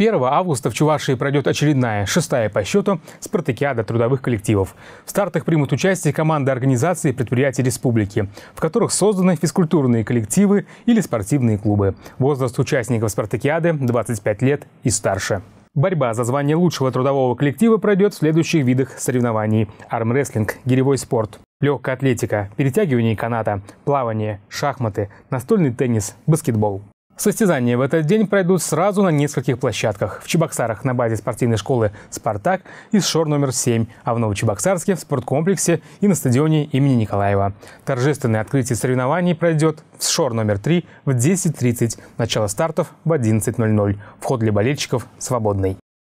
1 августа в Чувашии пройдет очередная, шестая по счету, спартакиада трудовых коллективов. В стартах примут участие команды организаций и предприятий республики, в которых созданы физкультурные коллективы или спортивные клубы. Возраст участников спартакиады 25 лет и старше. Борьба за звание лучшего трудового коллектива пройдет в следующих видах соревнований. Армрестлинг, гиревой спорт, легкая атлетика, перетягивание каната, плавание, шахматы, настольный теннис, баскетбол. Состязания в этот день пройдут сразу на нескольких площадках. В Чебоксарах на базе спортивной школы «Спартак» и ШОР номер 7, а в Новочебоксарске в спорткомплексе и на стадионе имени Николаева. Торжественное открытие соревнований пройдет в ШОР номер 3 в 10.30, начало стартов в 11.00. Вход для болельщиков свободный.